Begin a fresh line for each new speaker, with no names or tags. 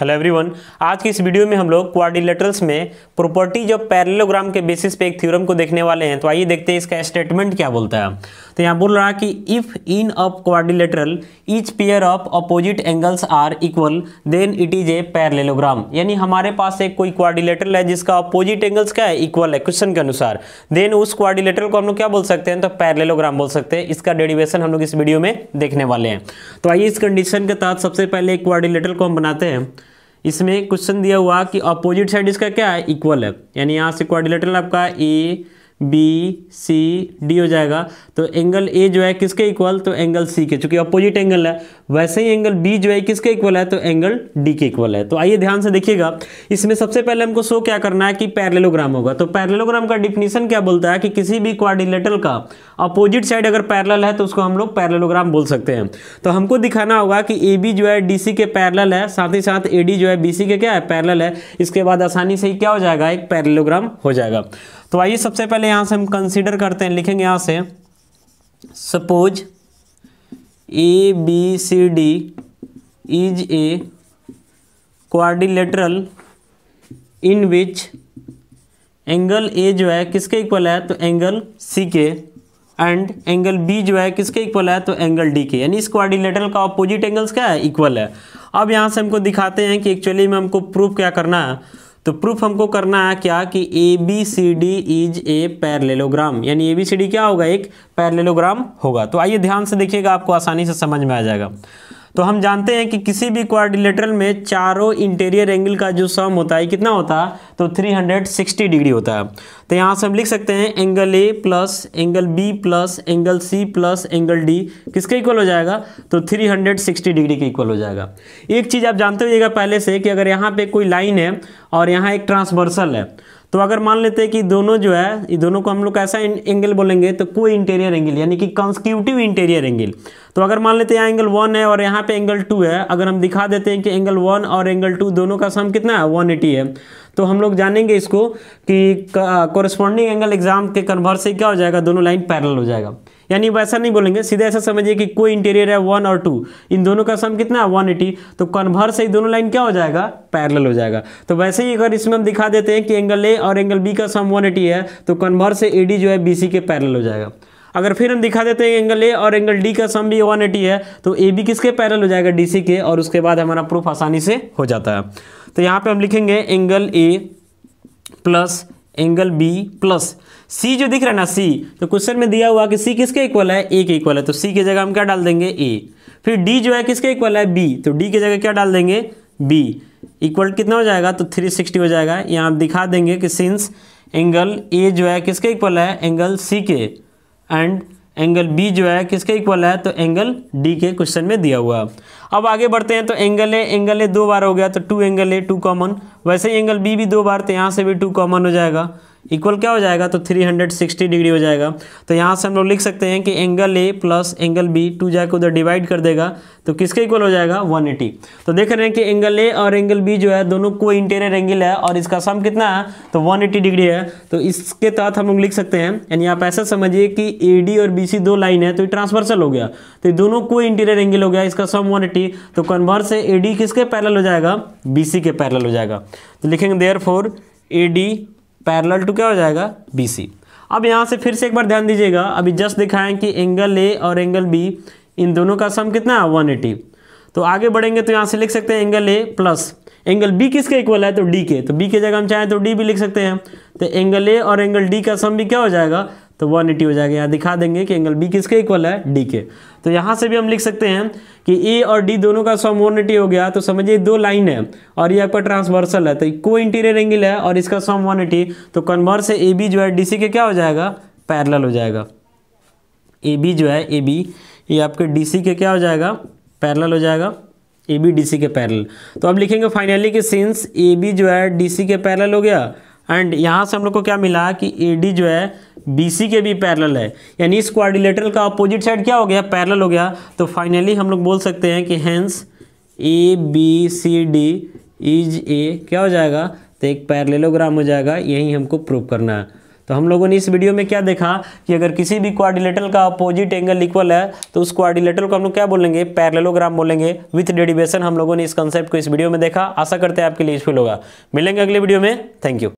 hello everyone आज की इस वीडियो में हम लोग क्वारिलेटरल्स में प्रॉपर्टीज ऑफ पैरेलोग्राम के बेसिस पे एक थ्योरम को देखने वाले हैं तो आइए देखते हैं इसका स्टेटमेंट क्या बोलता है तो यहाँ बोल रहा है कि if in a quadrilateral each pair of opposite angles are equal then it is a parallelogram यानी हमारे पास एक कोई क्वारिलेटरल है जिसका अपोजिट एंगल्स क्या है इक्वल है क्वेश्चन के अनुसार देन उस क्वारिलेटरल को हम लोग क्या बोल सकते हैं तो पैरलेलोग्राम बोल सकते हैं इसका डेडिवेशन हम लोग इस वीडियो में देखने वाले हैं तो आइए इस कंडीशन के तहत सबसे पहले एक क्वाड्रिलेटरल को हम बनाते हैं इसमें क्वेश्चन दिया हुआ कि अपोजिट साइड इसका क्या है इक्वल है यानी यहाँ से क्वाड्रिलेटरल आपका ए बी सी डी हो जाएगा तो एंगल ए जो है किसके इक्वल तो एंगल सी के चूंकि अपोजिट एंगल है वैसे ही एंगल बी जो है किसके इक्वल है तो एंगल डी के इक्वल है तो आइए ध्यान से देखिएगा इसमें सबसे पहले हमको शो क्या करना है कि पैरेललोग्राम होगा तो पैरेललोग्राम का डिफिनीशन क्या बोलता है कि किसी भी क्वारिलेटल का अपोजिट साइड अगर पैरल है तो उसको हम लोग पैरेलोग्राम बोल सकते हैं तो हमको दिखाना होगा कि ए बी जो है डी सी के पैरल है साथ ही साथ ए डी जो है बी सी के क्या है पैरल है इसके बाद आसानी से ही क्या हो जाएगा एक पैरेलोग्राम हो जाएगा तो आइए सबसे पहले यहाँ से हम कंसीडर करते हैं लिखेंगे यहाँ से suppose A B C D is a quadrilateral in which angle A जो है किसके इक्वल है तो एंगल सी के एंड एंगल बी जो है किसके इक्वल है तो एंगल डी के यानी इस क्वारिलेटरल का अपोजिट एंगल्स क्या है इक्वल है अब यहाँ से हमको दिखाते हैं कि एक्चुअली में हमको प्रूफ क्या करना है तो प्रूफ हमको करना है क्या कि A B C D is a parallelogram यानी ए बी सी डी क्या होगा एक पैरलेलोग्राम होगा तो आइए ध्यान से देखिएगा आपको आसानी से समझ में आ जाएगा तो हम जानते हैं कि किसी भी क्वारिलेटरल में चारों इंटीरियर एंगल का जो सम होता है कितना होता है तो 360 डिग्री होता है तो यहाँ से हम लिख सकते हैं angle A plus angle B plus angle C plus angle D किसके इक्वल हो जाएगा तो 360 डिग्री के इक्वल हो जाएगा एक चीज़ आप जानते होइएगा पहले से कि अगर यहाँ पे कोई लाइन है और यहाँ एक ट्रांसवर्सल है तो अगर मान लेते हैं कि दोनों जो है ये दोनों को हम लोग ऐसा एंगल बोलेंगे तो कोई इंटीरियर एंगल यानी कि कंस्क्यूटिव इंटीरियर एंगल तो अगर मान लेते हैं यहाँ एंगल वन है और यहाँ पे एंगल टू है अगर हम दिखा देते हैं कि एंगल वन और एंगल टू दोनों का सम कितना है वन एटी है तो हम लोग जानेंगे इसको कि कोरस्पॉन्डिंग एंगल एग्जाम के कन्वर से क्या हो जाएगा दोनों लाइन पैरल हो जाएगा यानी वैसा नहीं बोलेंगे सीधे ऐसा समझिए कि कोई इंटीरियर है वन और टू इन दोनों का सम कितना है वन एटी तो कन्वर्स से ही दोनों लाइन क्या हो जाएगा पैरेलल हो जाएगा तो वैसे ही अगर इसमें हम दिखा देते हैं कि एंगल ए और एंगल बी का सम वन एटी है तो कन्वर्स से ए डी जो है बी सी के पैरेलल हो जाएगा अगर फिर हम दिखा देते हैं एंगल ए और एंगल डी का सम भी 180 है तो ए बी किसके पैरेलल हो जाएगा डी सी के और उसके बाद हमारा प्रूफ आसानी से हो जाता है तो यहाँ पे हम लिखेंगे angle A plus angle B plus C जो दिख रहा है ना सी तो क्वेश्चन में दिया हुआ कि सी किसके इक्वल है ए के इक्वल है तो सी की जगह हम क्या डाल देंगे ए फिर डी जो है किसके इक्वल है बी तो डी की जगह क्या डाल देंगे बी इक्वल कितना हो जाएगा तो 360 हो जाएगा यहाँ आप दिखा देंगे कि सिंस एंगल ए जो है किसके इक्वल है एंगल सी के एंड एंगल बी जो है किसके इक्वल है तो एंगल डी के क्वेश्चन में दिया हुआ अब आगे बढ़ते हैं तो एंगल ए एंगल ए दो बार हो गया तो two angle A two common वैसे ही एंगल बी भी दो बार तो यहाँ से भी टू कॉमन हो जाएगा इक्वल क्या हो जाएगा तो 360 डिग्री हो जाएगा तो यहाँ से हम लोग लिख सकते हैं कि angle A plus angle B two जाकर उधर डिवाइड कर देगा तो किसके इक्वल हो जाएगा 180 तो देख रहे हैं कि एंगल ए और एंगल बी जो है दोनों को इंटीरियर एंगल है और इसका सम कितना है तो 180 डिग्री है तो इसके तहत हम लोग लिख सकते हैं यानी आप ऐसा समझिए कि ए और बी दो लाइन है तो ये ट्रांसवर्सल हो गया तो ये दोनों को इंटीरियर एंगल हो गया इसका सम वन तो कन्वर्स से ए किसके पैरल हो जाएगा बी के पैरल हो जाएगा तो लिखेंगे therefore A parallel to क्या हो जाएगा बी अब यहाँ से फिर से एक बार ध्यान दीजिएगा अभी जस्ट दिखाएं कि एंगल ए और एंगल बी इन दोनों का सम कितना है वन तो आगे बढ़ेंगे तो यहाँ से लिख सकते हैं angle A plus angle B किसके इक्वल है तो डी के तो बी के जगह हम चाहें तो डी भी लिख सकते हैं तो एंगल ए और एंगल डी का सम भी क्या हो जाएगा तो 180 हो जाएगा यहाँ दिखा देंगे कि एंगल बी किसके इक्वल है डी के तो यहाँ से भी हम लिख सकते हैं कि ए और डी दोनों का सम 180 हो गया तो समझिए दो लाइन है और ये आपका ट्रांसवर्सल है तो को इंटीरियर एंगल है और इसका सम 180 तो कन्वर्स से ए बी जो है डी सी के क्या हो जाएगा पैरल हो जाएगा ए बी जो है ए बी ये आपके डी सी के क्या हो जाएगा पैरल हो जाएगा ए बी डी सी के पैरल तो अब लिखेंगे फाइनली कि सिंस ए बी जो है डी सी के पैरल हो गया एंड यहाँ से हम लोग को क्या मिला कि ए डी जो है बीसी के भी पैरल है यानी इस क्वारिलेटरल का अपोजिट साइड क्या हो गया पैरल हो गया तो फाइनली हम लोग बोल सकते हैं कि hence A B C D is a क्या हो जाएगा तो एक पैरलेलोग्राम हो जाएगा यही हमको प्रूव करना है तो हम लोगों ने इस वीडियो में क्या देखा कि अगर किसी भी क्वारिलेटल का अपोजिट एंगल इक्वल है तो उस क्वारिलेटल को हम लोग क्या बोलेंगे पैरलेलोग्राम बोलेंगे विथ डेडिवेशन हम लोगों ने इस कंसेप्ट को इस वीडियो में देखा आशा करते हैं आपके लिए यूजफुल होगा मिलेंगे अगले वीडियो में थैंक यू